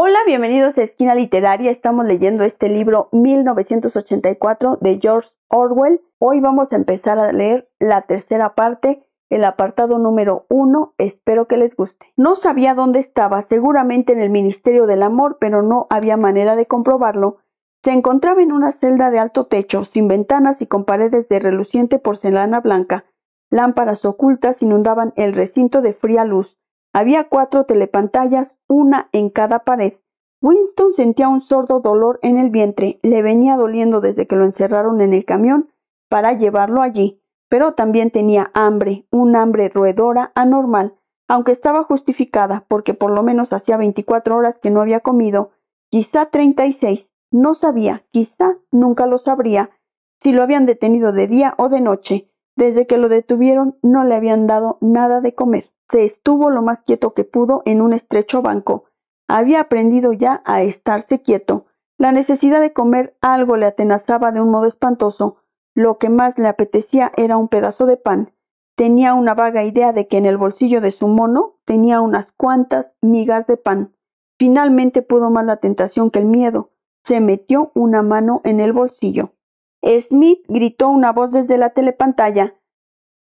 Hola, bienvenidos a Esquina Literaria. Estamos leyendo este libro 1984 de George Orwell. Hoy vamos a empezar a leer la tercera parte, el apartado número 1. Espero que les guste. No sabía dónde estaba, seguramente en el Ministerio del Amor, pero no había manera de comprobarlo. Se encontraba en una celda de alto techo, sin ventanas y con paredes de reluciente porcelana blanca. Lámparas ocultas inundaban el recinto de fría luz. Había cuatro telepantallas, una en cada pared. Winston sentía un sordo dolor en el vientre, le venía doliendo desde que lo encerraron en el camión para llevarlo allí, pero también tenía hambre, un hambre roedora anormal, aunque estaba justificada porque por lo menos hacía 24 horas que no había comido, quizá 36, no sabía, quizá nunca lo sabría, si lo habían detenido de día o de noche. Desde que lo detuvieron no le habían dado nada de comer se estuvo lo más quieto que pudo en un estrecho banco. Había aprendido ya a estarse quieto. La necesidad de comer algo le atenazaba de un modo espantoso. Lo que más le apetecía era un pedazo de pan. Tenía una vaga idea de que en el bolsillo de su mono tenía unas cuantas migas de pan. Finalmente pudo más la tentación que el miedo. Se metió una mano en el bolsillo. Smith gritó una voz desde la telepantalla.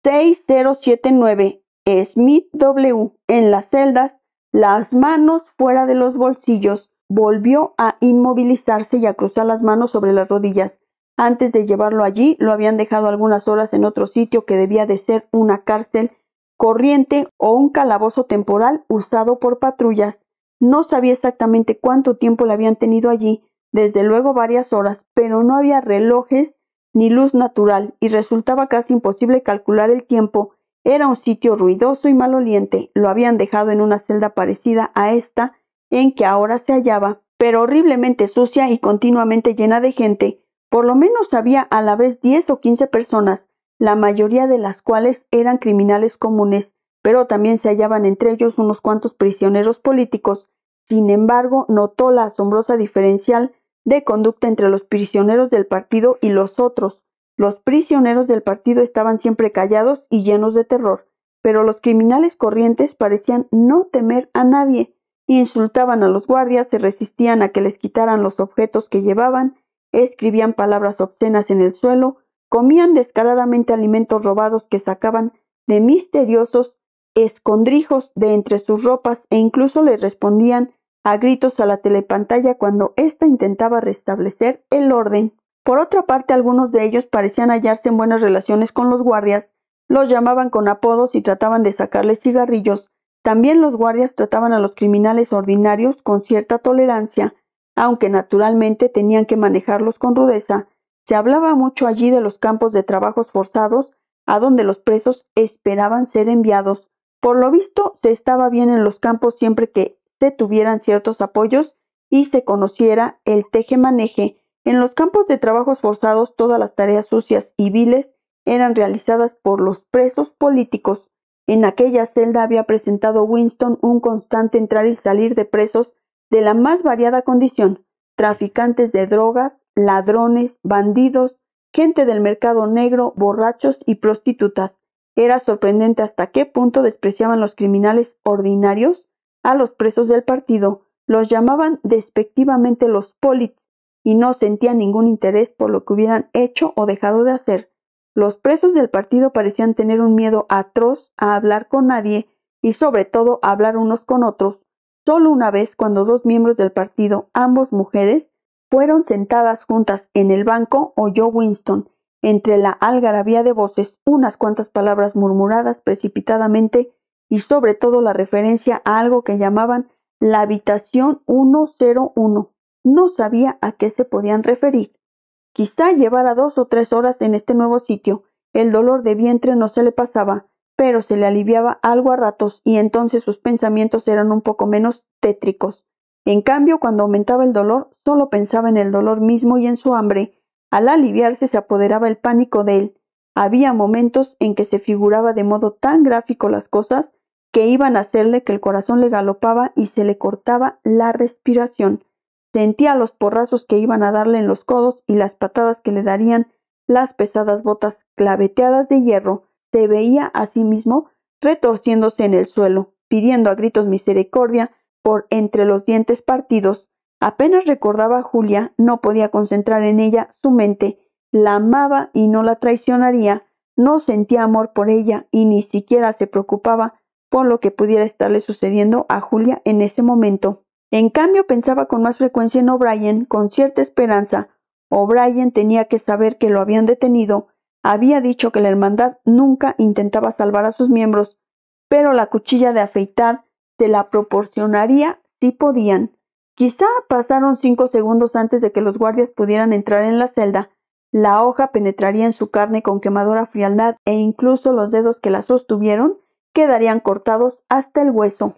6079. Smith W. en las celdas, las manos fuera de los bolsillos, volvió a inmovilizarse y a cruzar las manos sobre las rodillas. Antes de llevarlo allí, lo habían dejado algunas horas en otro sitio que debía de ser una cárcel corriente o un calabozo temporal usado por patrullas. No sabía exactamente cuánto tiempo le habían tenido allí, desde luego varias horas, pero no había relojes ni luz natural y resultaba casi imposible calcular el tiempo era un sitio ruidoso y maloliente. Lo habían dejado en una celda parecida a esta en que ahora se hallaba, pero horriblemente sucia y continuamente llena de gente. Por lo menos había a la vez diez o quince personas, la mayoría de las cuales eran criminales comunes, pero también se hallaban entre ellos unos cuantos prisioneros políticos. Sin embargo, notó la asombrosa diferencial de conducta entre los prisioneros del partido y los otros. Los prisioneros del partido estaban siempre callados y llenos de terror, pero los criminales corrientes parecían no temer a nadie, insultaban a los guardias, se resistían a que les quitaran los objetos que llevaban, escribían palabras obscenas en el suelo, comían descaradamente alimentos robados que sacaban de misteriosos escondrijos de entre sus ropas e incluso le respondían a gritos a la telepantalla cuando ésta intentaba restablecer el orden. Por otra parte, algunos de ellos parecían hallarse en buenas relaciones con los guardias, los llamaban con apodos y trataban de sacarles cigarrillos. También los guardias trataban a los criminales ordinarios con cierta tolerancia, aunque naturalmente tenían que manejarlos con rudeza. Se hablaba mucho allí de los campos de trabajos forzados, a donde los presos esperaban ser enviados. Por lo visto, se estaba bien en los campos siempre que se tuvieran ciertos apoyos y se conociera el teje-maneje, en los campos de trabajos forzados todas las tareas sucias y viles eran realizadas por los presos políticos. En aquella celda había presentado Winston un constante entrar y salir de presos de la más variada condición, traficantes de drogas, ladrones, bandidos, gente del mercado negro, borrachos y prostitutas. Era sorprendente hasta qué punto despreciaban los criminales ordinarios a los presos del partido. Los llamaban despectivamente los polit y no sentía ningún interés por lo que hubieran hecho o dejado de hacer. Los presos del partido parecían tener un miedo atroz a hablar con nadie y sobre todo a hablar unos con otros. Solo una vez cuando dos miembros del partido, ambos mujeres, fueron sentadas juntas en el banco, oyó Winston, entre la algarabía de voces, unas cuantas palabras murmuradas precipitadamente y sobre todo la referencia a algo que llamaban la habitación 101. No sabía a qué se podían referir. Quizá llevara dos o tres horas en este nuevo sitio. El dolor de vientre no se le pasaba, pero se le aliviaba algo a ratos y entonces sus pensamientos eran un poco menos tétricos. En cambio, cuando aumentaba el dolor, solo pensaba en el dolor mismo y en su hambre. Al aliviarse se apoderaba el pánico de él. Había momentos en que se figuraba de modo tan gráfico las cosas que iban a hacerle que el corazón le galopaba y se le cortaba la respiración. Sentía los porrazos que iban a darle en los codos y las patadas que le darían las pesadas botas claveteadas de hierro. Se veía a sí mismo retorciéndose en el suelo, pidiendo a gritos misericordia por entre los dientes partidos. Apenas recordaba a Julia, no podía concentrar en ella su mente. La amaba y no la traicionaría. No sentía amor por ella y ni siquiera se preocupaba por lo que pudiera estarle sucediendo a Julia en ese momento. En cambio, pensaba con más frecuencia en O'Brien, con cierta esperanza. O'Brien tenía que saber que lo habían detenido. Había dicho que la hermandad nunca intentaba salvar a sus miembros, pero la cuchilla de afeitar se la proporcionaría si podían. Quizá pasaron cinco segundos antes de que los guardias pudieran entrar en la celda. La hoja penetraría en su carne con quemadora frialdad e incluso los dedos que la sostuvieron quedarían cortados hasta el hueso.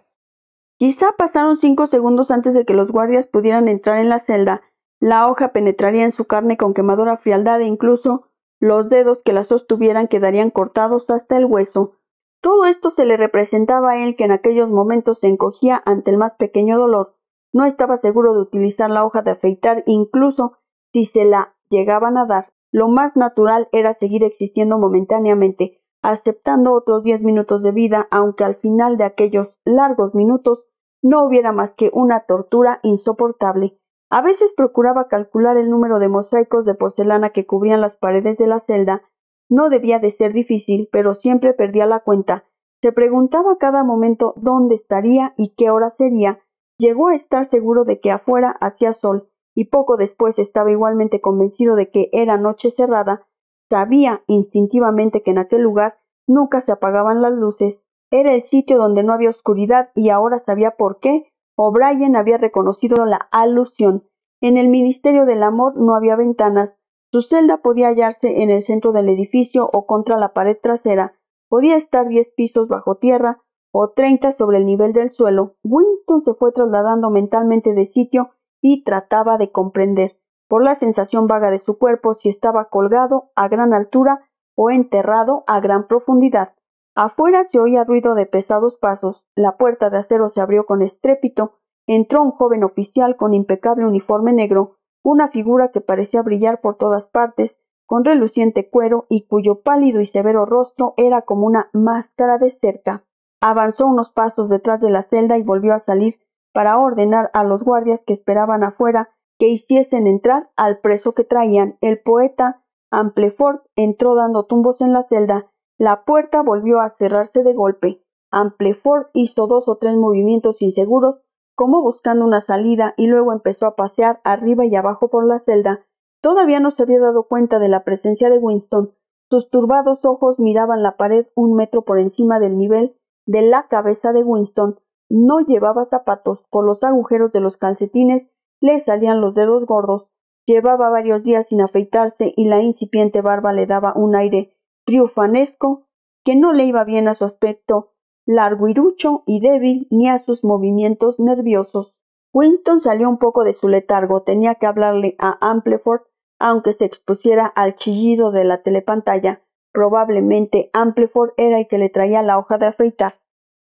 Quizá pasaron cinco segundos antes de que los guardias pudieran entrar en la celda. La hoja penetraría en su carne con quemadora frialdad e incluso los dedos que la sostuvieran quedarían cortados hasta el hueso. Todo esto se le representaba a él que en aquellos momentos se encogía ante el más pequeño dolor. No estaba seguro de utilizar la hoja de afeitar incluso si se la llegaban a dar. Lo más natural era seguir existiendo momentáneamente, aceptando otros diez minutos de vida, aunque al final de aquellos largos minutos no hubiera más que una tortura insoportable. A veces procuraba calcular el número de mosaicos de porcelana que cubrían las paredes de la celda. No debía de ser difícil, pero siempre perdía la cuenta. Se preguntaba a cada momento dónde estaría y qué hora sería. Llegó a estar seguro de que afuera hacía sol, y poco después estaba igualmente convencido de que era noche cerrada, Sabía instintivamente que en aquel lugar nunca se apagaban las luces. Era el sitio donde no había oscuridad y ahora sabía por qué. O'Brien había reconocido la alusión. En el Ministerio del Amor no había ventanas. Su celda podía hallarse en el centro del edificio o contra la pared trasera. Podía estar diez pisos bajo tierra o treinta sobre el nivel del suelo. Winston se fue trasladando mentalmente de sitio y trataba de comprender por la sensación vaga de su cuerpo si estaba colgado a gran altura o enterrado a gran profundidad. Afuera se oía ruido de pesados pasos, la puerta de acero se abrió con estrépito, entró un joven oficial con impecable uniforme negro, una figura que parecía brillar por todas partes, con reluciente cuero y cuyo pálido y severo rostro era como una máscara de cerca. Avanzó unos pasos detrás de la celda y volvió a salir para ordenar a los guardias que esperaban afuera que hiciesen entrar al preso que traían. El poeta Amplefort entró dando tumbos en la celda. La puerta volvió a cerrarse de golpe. Ampleford hizo dos o tres movimientos inseguros, como buscando una salida, y luego empezó a pasear arriba y abajo por la celda. Todavía no se había dado cuenta de la presencia de Winston. Sus turbados ojos miraban la pared un metro por encima del nivel de la cabeza de Winston. No llevaba zapatos. Por los agujeros de los calcetines le salían los dedos gordos, llevaba varios días sin afeitarse y la incipiente barba le daba un aire triufanesco, que no le iba bien a su aspecto larguirucho y débil ni a sus movimientos nerviosos. Winston salió un poco de su letargo, tenía que hablarle a Ampleford aunque se expusiera al chillido de la telepantalla. Probablemente Ampleford era el que le traía la hoja de afeitar.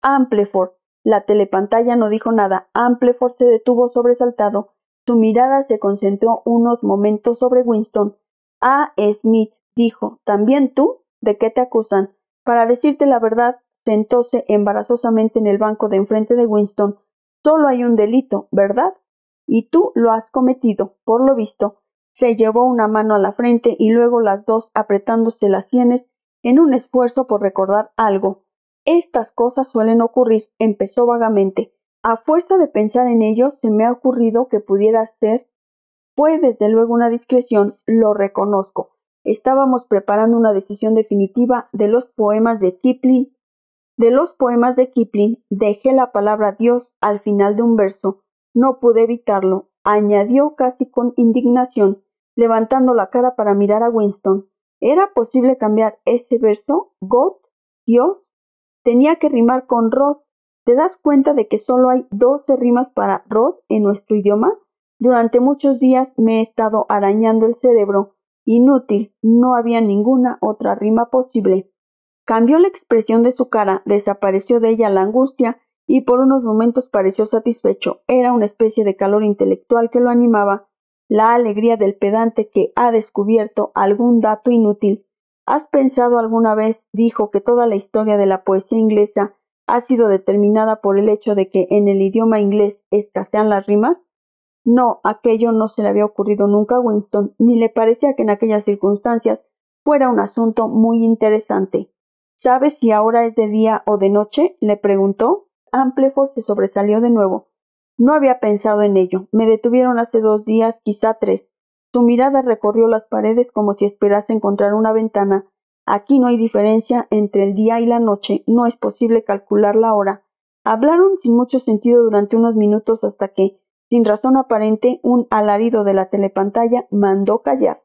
Ampleford. La telepantalla no dijo nada. Ampleford se detuvo sobresaltado. Su mirada se concentró unos momentos sobre Winston. Ah, Smith, dijo, ¿también tú? ¿De qué te acusan? Para decirte la verdad, sentóse embarazosamente en el banco de enfrente de Winston. Solo hay un delito, ¿verdad? Y tú lo has cometido, por lo visto. Se llevó una mano a la frente y luego las dos apretándose las sienes en un esfuerzo por recordar algo. Estas cosas suelen ocurrir, empezó vagamente. A fuerza de pensar en ello, se me ha ocurrido que pudiera ser. Fue desde luego una discreción, lo reconozco. Estábamos preparando una decisión definitiva de los poemas de Kipling. De los poemas de Kipling dejé la palabra Dios al final de un verso. No pude evitarlo, añadió casi con indignación, levantando la cara para mirar a Winston. ¿Era posible cambiar ese verso? ¿God? ¿Dios? Tenía que rimar con Roth. ¿Te das cuenta de que solo hay 12 rimas para rod en nuestro idioma? Durante muchos días me he estado arañando el cerebro. Inútil, no había ninguna otra rima posible. Cambió la expresión de su cara, desapareció de ella la angustia y por unos momentos pareció satisfecho. Era una especie de calor intelectual que lo animaba, la alegría del pedante que ha descubierto algún dato inútil. ¿Has pensado alguna vez, dijo, que toda la historia de la poesía inglesa ha sido determinada por el hecho de que en el idioma inglés escasean las rimas? No, aquello no se le había ocurrido nunca a Winston, ni le parecía que en aquellas circunstancias fuera un asunto muy interesante. ¿Sabes si ahora es de día o de noche? le preguntó. Ampleford se sobresalió de nuevo. No había pensado en ello. Me detuvieron hace dos días, quizá tres. Su mirada recorrió las paredes como si esperase encontrar una ventana, Aquí no hay diferencia entre el día y la noche, no es posible calcular la hora. Hablaron sin mucho sentido durante unos minutos hasta que, sin razón aparente, un alarido de la telepantalla mandó callar.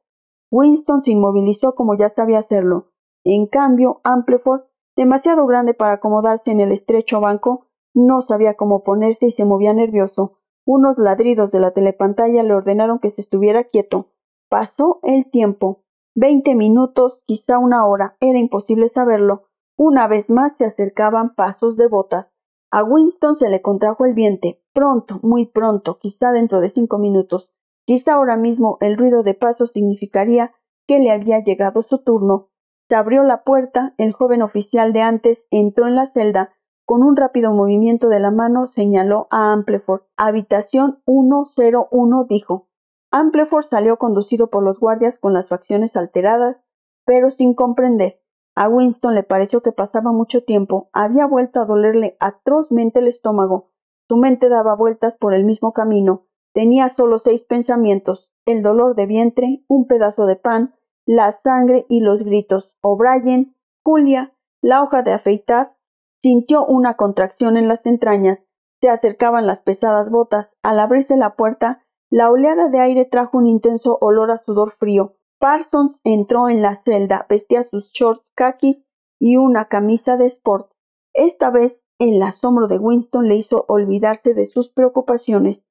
Winston se inmovilizó como ya sabía hacerlo. En cambio, Ampleford, demasiado grande para acomodarse en el estrecho banco, no sabía cómo ponerse y se movía nervioso. Unos ladridos de la telepantalla le ordenaron que se estuviera quieto. Pasó el tiempo. Veinte minutos, quizá una hora, era imposible saberlo. Una vez más se acercaban pasos de botas. A Winston se le contrajo el vientre. Pronto, muy pronto, quizá dentro de cinco minutos, quizá ahora mismo el ruido de pasos significaría que le había llegado su turno. Se abrió la puerta, el joven oficial de antes entró en la celda, con un rápido movimiento de la mano señaló a Ampleford. Habitación 101, dijo. Ampleford salió conducido por los guardias con las facciones alteradas, pero sin comprender. A Winston le pareció que pasaba mucho tiempo, había vuelto a dolerle atrozmente el estómago, su mente daba vueltas por el mismo camino, tenía solo seis pensamientos el dolor de vientre, un pedazo de pan, la sangre y los gritos. O'Brien, Julia, la hoja de afeitar, sintió una contracción en las entrañas, se acercaban las pesadas botas, al abrirse la puerta, la oleada de aire trajo un intenso olor a sudor frío. Parsons entró en la celda, vestía sus shorts khakis y una camisa de sport. Esta vez el asombro de Winston le hizo olvidarse de sus preocupaciones.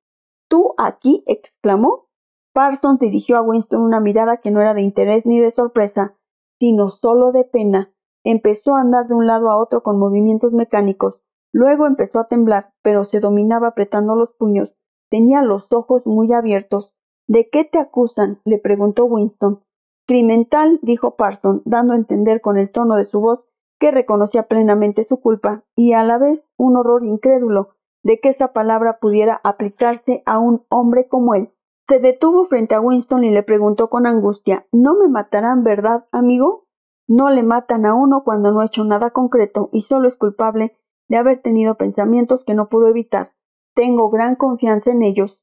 ¿Tú aquí? exclamó. Parsons dirigió a Winston una mirada que no era de interés ni de sorpresa, sino solo de pena. Empezó a andar de un lado a otro con movimientos mecánicos. Luego empezó a temblar, pero se dominaba apretando los puños. Tenía los ojos muy abiertos. ¿De qué te acusan? le preguntó Winston. criminal dijo Parson, dando a entender con el tono de su voz que reconocía plenamente su culpa y a la vez un horror incrédulo de que esa palabra pudiera aplicarse a un hombre como él. Se detuvo frente a Winston y le preguntó con angustia ¿No me matarán, verdad, amigo? No le matan a uno cuando no ha hecho nada concreto y solo es culpable de haber tenido pensamientos que no pudo evitar. Tengo gran confianza en ellos.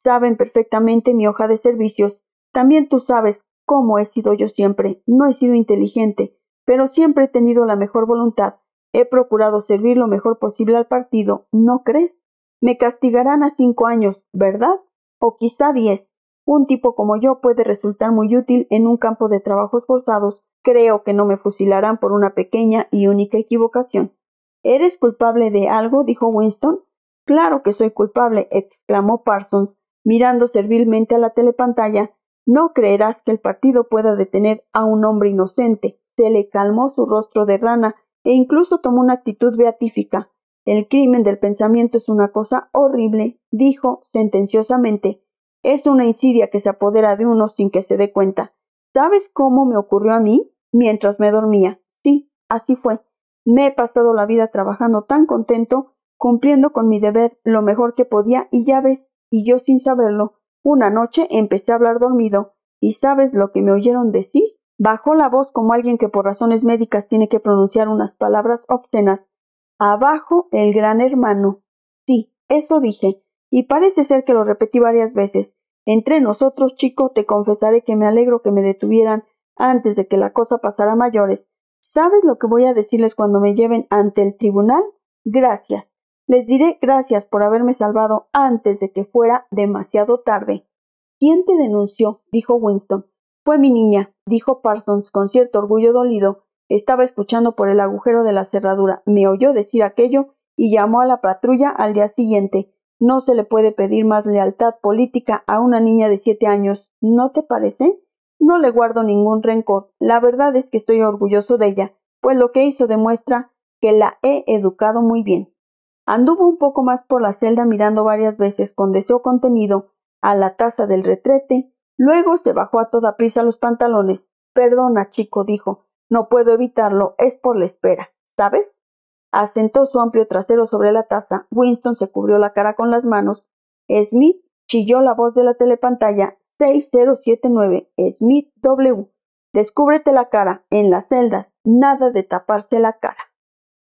Saben perfectamente mi hoja de servicios. También tú sabes cómo he sido yo siempre. No he sido inteligente, pero siempre he tenido la mejor voluntad. He procurado servir lo mejor posible al partido, ¿no crees? Me castigarán a cinco años, ¿verdad? O quizá diez. Un tipo como yo puede resultar muy útil en un campo de trabajos forzados. Creo que no me fusilarán por una pequeña y única equivocación. ¿Eres culpable de algo? dijo Winston. Claro que soy culpable, exclamó Parsons, mirando servilmente a la telepantalla. No creerás que el partido pueda detener a un hombre inocente. Se le calmó su rostro de rana e incluso tomó una actitud beatífica. El crimen del pensamiento es una cosa horrible, dijo sentenciosamente. Es una insidia que se apodera de uno sin que se dé cuenta. ¿Sabes cómo me ocurrió a mí? Mientras me dormía. Sí, así fue. Me he pasado la vida trabajando tan contento cumpliendo con mi deber lo mejor que podía y ya ves, y yo sin saberlo, una noche empecé a hablar dormido, y sabes lo que me oyeron decir. Bajó la voz como alguien que por razones médicas tiene que pronunciar unas palabras obscenas. Abajo el gran hermano. Sí, eso dije, y parece ser que lo repetí varias veces. Entre nosotros, chico, te confesaré que me alegro que me detuvieran antes de que la cosa pasara a mayores. ¿Sabes lo que voy a decirles cuando me lleven ante el tribunal? Gracias. Les diré gracias por haberme salvado antes de que fuera demasiado tarde. ¿Quién te denunció? dijo Winston. Fue mi niña, dijo Parsons con cierto orgullo dolido. Estaba escuchando por el agujero de la cerradura. Me oyó decir aquello y llamó a la patrulla al día siguiente. No se le puede pedir más lealtad política a una niña de siete años. ¿No te parece? No le guardo ningún rencor. La verdad es que estoy orgulloso de ella, pues lo que hizo demuestra que la he educado muy bien. Anduvo un poco más por la celda mirando varias veces con deseo contenido a la taza del retrete, luego se bajó a toda prisa los pantalones. Perdona, chico, dijo, no puedo evitarlo, es por la espera, ¿sabes? Asentó su amplio trasero sobre la taza, Winston se cubrió la cara con las manos, Smith chilló la voz de la telepantalla 6079, Smith W. Descúbrete la cara, en las celdas, nada de taparse la cara.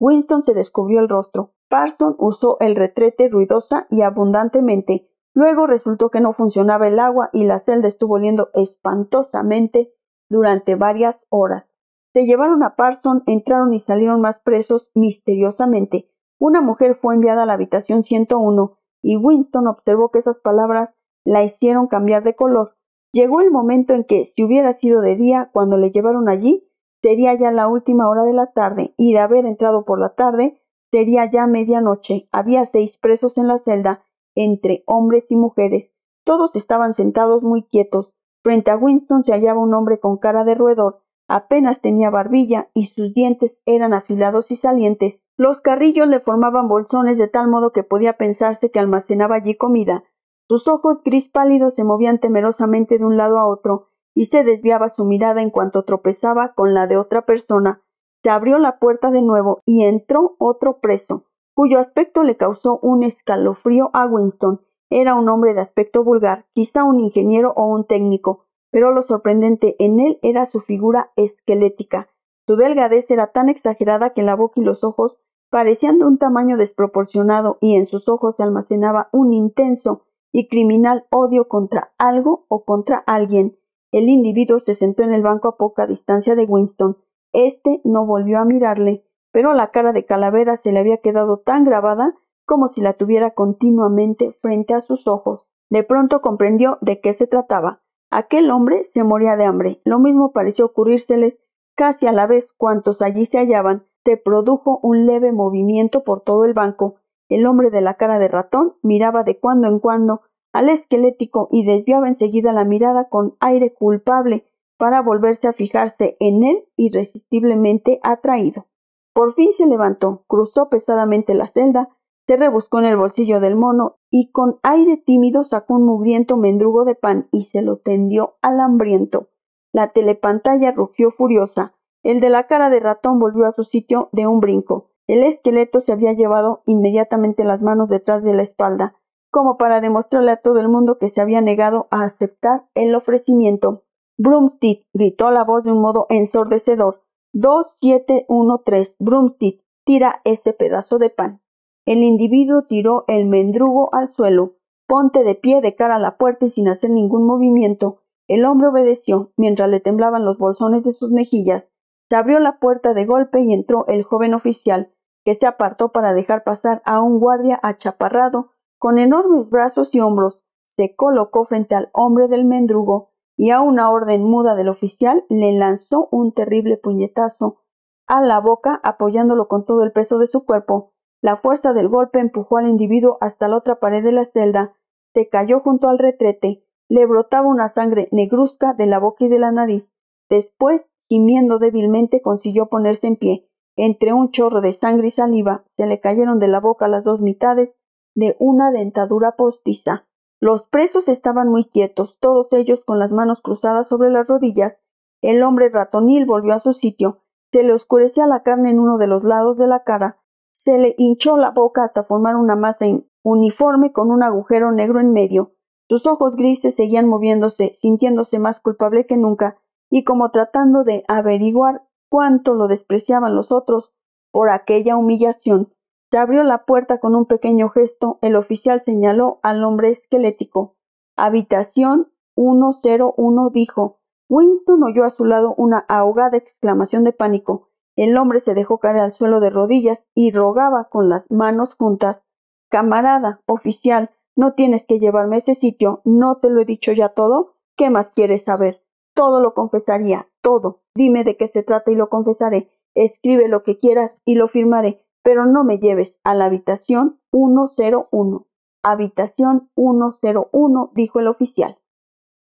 Winston se descubrió el rostro. Parsons usó el retrete ruidosa y abundantemente. Luego resultó que no funcionaba el agua y la celda estuvo oliendo espantosamente durante varias horas. Se llevaron a Parsons, entraron y salieron más presos misteriosamente. Una mujer fue enviada a la habitación 101 y Winston observó que esas palabras la hicieron cambiar de color. Llegó el momento en que, si hubiera sido de día cuando le llevaron allí, sería ya la última hora de la tarde y de haber entrado por la tarde sería ya medianoche. Había seis presos en la celda, entre hombres y mujeres. Todos estaban sentados muy quietos. Frente a Winston se hallaba un hombre con cara de roedor, apenas tenía barbilla y sus dientes eran afilados y salientes. Los carrillos le formaban bolsones de tal modo que podía pensarse que almacenaba allí comida. Sus ojos gris pálidos se movían temerosamente de un lado a otro y se desviaba su mirada en cuanto tropezaba con la de otra persona, se abrió la puerta de nuevo y entró otro preso, cuyo aspecto le causó un escalofrío a Winston. Era un hombre de aspecto vulgar, quizá un ingeniero o un técnico, pero lo sorprendente en él era su figura esquelética. Su delgadez era tan exagerada que la boca y los ojos parecían de un tamaño desproporcionado y en sus ojos se almacenaba un intenso y criminal odio contra algo o contra alguien. El individuo se sentó en el banco a poca distancia de Winston. Este no volvió a mirarle, pero la cara de Calavera se le había quedado tan grabada como si la tuviera continuamente frente a sus ojos. De pronto comprendió de qué se trataba. Aquel hombre se moría de hambre. Lo mismo pareció ocurrírseles casi a la vez cuantos allí se hallaban. Se produjo un leve movimiento por todo el banco. El hombre de la cara de ratón miraba de cuando en cuando al esquelético y desviaba enseguida la mirada con aire culpable para volverse a fijarse en él irresistiblemente atraído. Por fin se levantó, cruzó pesadamente la celda, se rebuscó en el bolsillo del mono y con aire tímido sacó un mugriento mendrugo de pan y se lo tendió al hambriento. La telepantalla rugió furiosa. El de la cara de ratón volvió a su sitio de un brinco. El esqueleto se había llevado inmediatamente las manos detrás de la espalda como para demostrarle a todo el mundo que se había negado a aceptar el ofrecimiento. Broomstead, gritó la voz de un modo ensordecedor. Dos siete uno tres. Broomstead, tira ese pedazo de pan. El individuo tiró el mendrugo al suelo. Ponte de pie de cara a la puerta y sin hacer ningún movimiento. El hombre obedeció, mientras le temblaban los bolsones de sus mejillas. Se abrió la puerta de golpe y entró el joven oficial, que se apartó para dejar pasar a un guardia achaparrado con enormes brazos y hombros, se colocó frente al hombre del mendrugo y a una orden muda del oficial le lanzó un terrible puñetazo a la boca apoyándolo con todo el peso de su cuerpo. La fuerza del golpe empujó al individuo hasta la otra pared de la celda, se cayó junto al retrete, le brotaba una sangre negruzca de la boca y de la nariz. Después, gimiendo débilmente, consiguió ponerse en pie. Entre un chorro de sangre y saliva se le cayeron de la boca las dos mitades de una dentadura postiza. Los presos estaban muy quietos, todos ellos con las manos cruzadas sobre las rodillas. El hombre ratonil volvió a su sitio, se le oscurecía la carne en uno de los lados de la cara, se le hinchó la boca hasta formar una masa uniforme con un agujero negro en medio. Sus ojos grises seguían moviéndose, sintiéndose más culpable que nunca, y como tratando de averiguar cuánto lo despreciaban los otros por aquella humillación. Se abrió la puerta con un pequeño gesto. El oficial señaló al hombre esquelético. Habitación 101 dijo. Winston oyó a su lado una ahogada exclamación de pánico. El hombre se dejó caer al suelo de rodillas y rogaba con las manos juntas. Camarada, oficial, no tienes que llevarme a ese sitio. ¿No te lo he dicho ya todo? ¿Qué más quieres saber? Todo lo confesaría, todo. Dime de qué se trata y lo confesaré. Escribe lo que quieras y lo firmaré pero no me lleves a la habitación 101. Habitación 101, dijo el oficial.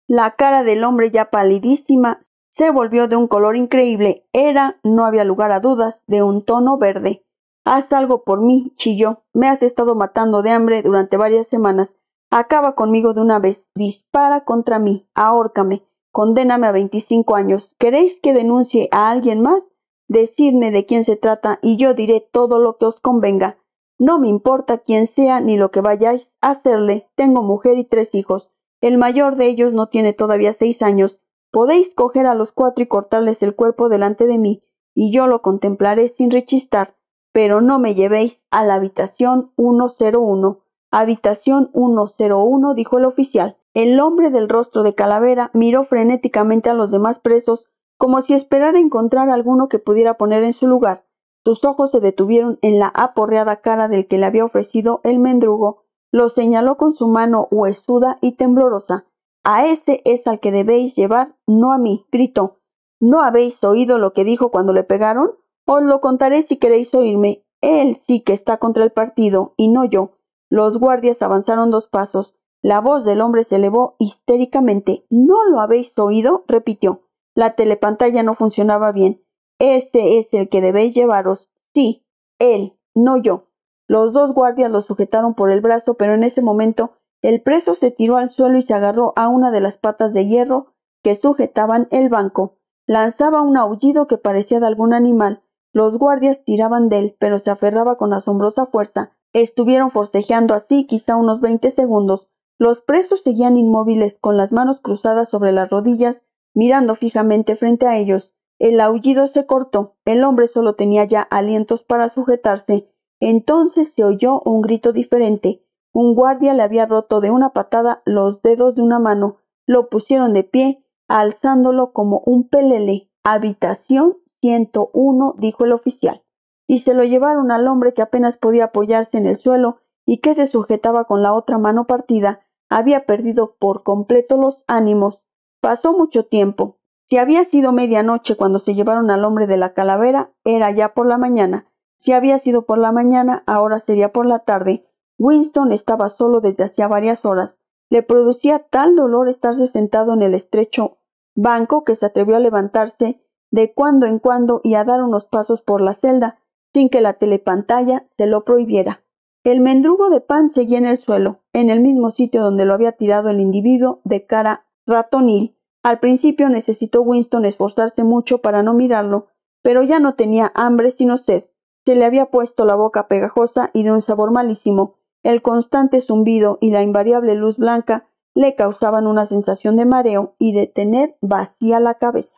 La cara del hombre ya palidísima se volvió de un color increíble. Era, no había lugar a dudas, de un tono verde. Haz algo por mí, chillo Me has estado matando de hambre durante varias semanas. Acaba conmigo de una vez. Dispara contra mí. Ahórcame. Condéname a 25 años. ¿Queréis que denuncie a alguien más? Decidme de quién se trata y yo diré todo lo que os convenga. No me importa quién sea ni lo que vayáis a hacerle. Tengo mujer y tres hijos. El mayor de ellos no tiene todavía seis años. Podéis coger a los cuatro y cortarles el cuerpo delante de mí, y yo lo contemplaré sin rechistar, pero no me llevéis a la habitación 101. Habitación 101, dijo el oficial. El hombre del rostro de calavera miró frenéticamente a los demás presos como si esperara encontrar alguno que pudiera poner en su lugar. Sus ojos se detuvieron en la aporreada cara del que le había ofrecido el mendrugo, lo señaló con su mano huesuda y temblorosa. A ese es al que debéis llevar, no a mí, gritó. ¿No habéis oído lo que dijo cuando le pegaron? Os lo contaré si queréis oírme. Él sí que está contra el partido, y no yo. Los guardias avanzaron dos pasos. La voz del hombre se elevó histéricamente. ¿No lo habéis oído? repitió. La telepantalla no funcionaba bien. Este es el que debéis llevaros. Sí, él, no yo. Los dos guardias lo sujetaron por el brazo, pero en ese momento el preso se tiró al suelo y se agarró a una de las patas de hierro que sujetaban el banco. Lanzaba un aullido que parecía de algún animal. Los guardias tiraban de él, pero se aferraba con asombrosa fuerza. Estuvieron forcejeando así quizá unos veinte segundos. Los presos seguían inmóviles, con las manos cruzadas sobre las rodillas, Mirando fijamente frente a ellos, el aullido se cortó. El hombre solo tenía ya alientos para sujetarse. Entonces se oyó un grito diferente. Un guardia le había roto de una patada los dedos de una mano. Lo pusieron de pie, alzándolo como un pelele. Habitación 101, dijo el oficial. Y se lo llevaron al hombre que apenas podía apoyarse en el suelo y que se sujetaba con la otra mano partida. Había perdido por completo los ánimos. Pasó mucho tiempo. Si había sido medianoche cuando se llevaron al hombre de la calavera, era ya por la mañana. Si había sido por la mañana, ahora sería por la tarde. Winston estaba solo desde hacía varias horas. Le producía tal dolor estarse sentado en el estrecho banco que se atrevió a levantarse de cuando en cuando y a dar unos pasos por la celda, sin que la telepantalla se lo prohibiera. El mendrugo de pan seguía en el suelo, en el mismo sitio donde lo había tirado el individuo de cara ratonil, al principio necesitó Winston esforzarse mucho para no mirarlo, pero ya no tenía hambre sino sed. Se le había puesto la boca pegajosa y de un sabor malísimo. El constante zumbido y la invariable luz blanca le causaban una sensación de mareo y de tener vacía la cabeza.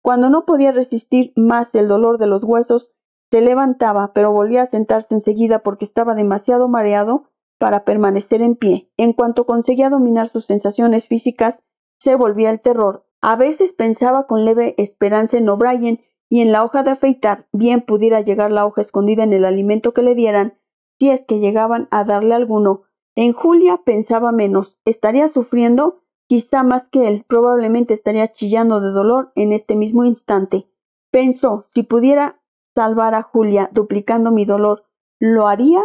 Cuando no podía resistir más el dolor de los huesos, se levantaba, pero volvía a sentarse enseguida porque estaba demasiado mareado para permanecer en pie. En cuanto conseguía dominar sus sensaciones físicas, se volvía el terror. A veces pensaba con leve esperanza en O'Brien y en la hoja de afeitar bien pudiera llegar la hoja escondida en el alimento que le dieran, si es que llegaban a darle alguno. En Julia pensaba menos. Estaría sufriendo quizá más que él, probablemente estaría chillando de dolor en este mismo instante. Pensó, si pudiera salvar a Julia duplicando mi dolor, ¿lo haría?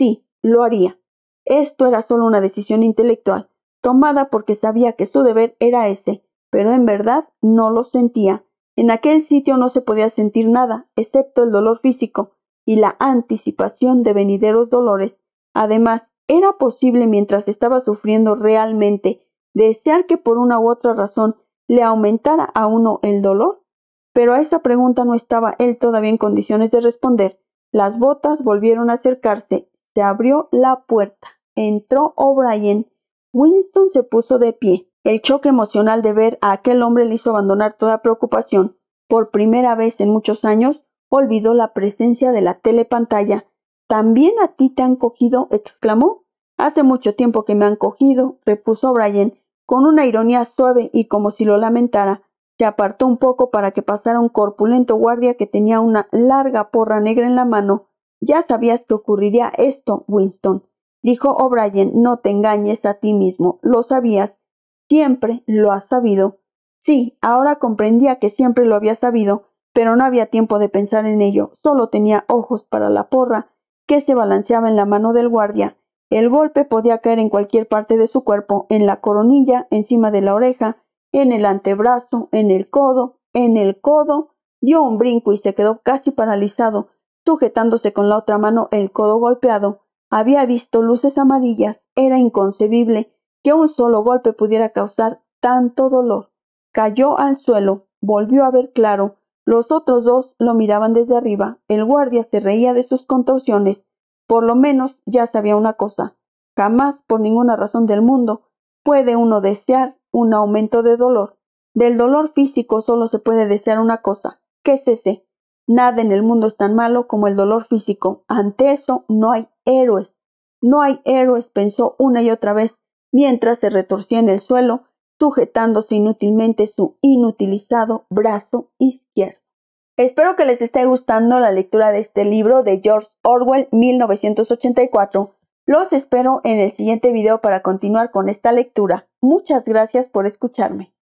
Sí, lo haría. Esto era solo una decisión intelectual tomada porque sabía que su deber era ese, pero en verdad no lo sentía. En aquel sitio no se podía sentir nada, excepto el dolor físico y la anticipación de venideros dolores. Además, era posible mientras estaba sufriendo realmente desear que por una u otra razón le aumentara a uno el dolor? Pero a esa pregunta no estaba él todavía en condiciones de responder. Las botas volvieron a acercarse. Se abrió la puerta. Entró O'Brien Winston se puso de pie. El choque emocional de ver a aquel hombre le hizo abandonar toda preocupación. Por primera vez en muchos años, olvidó la presencia de la telepantalla. ¿También a ti te han cogido? exclamó. Hace mucho tiempo que me han cogido, repuso Brian, con una ironía suave y como si lo lamentara. Se apartó un poco para que pasara un corpulento guardia que tenía una larga porra negra en la mano. Ya sabías que ocurriría esto, Winston. Dijo O'Brien, oh, no te engañes a ti mismo, lo sabías, siempre lo has sabido. Sí, ahora comprendía que siempre lo había sabido, pero no había tiempo de pensar en ello, solo tenía ojos para la porra que se balanceaba en la mano del guardia. El golpe podía caer en cualquier parte de su cuerpo, en la coronilla, encima de la oreja, en el antebrazo, en el codo, en el codo. Dio un brinco y se quedó casi paralizado, sujetándose con la otra mano el codo golpeado había visto luces amarillas. Era inconcebible que un solo golpe pudiera causar tanto dolor. Cayó al suelo, volvió a ver claro. Los otros dos lo miraban desde arriba. El guardia se reía de sus contorsiones. Por lo menos ya sabía una cosa. Jamás, por ninguna razón del mundo, puede uno desear un aumento de dolor. Del dolor físico solo se puede desear una cosa. ¿Qué es ese? Nada en el mundo es tan malo como el dolor físico. Ante eso no hay héroes. No hay héroes, pensó una y otra vez, mientras se retorcía en el suelo, sujetándose inútilmente su inutilizado brazo izquierdo. Espero que les esté gustando la lectura de este libro de George Orwell 1984. Los espero en el siguiente video para continuar con esta lectura. Muchas gracias por escucharme.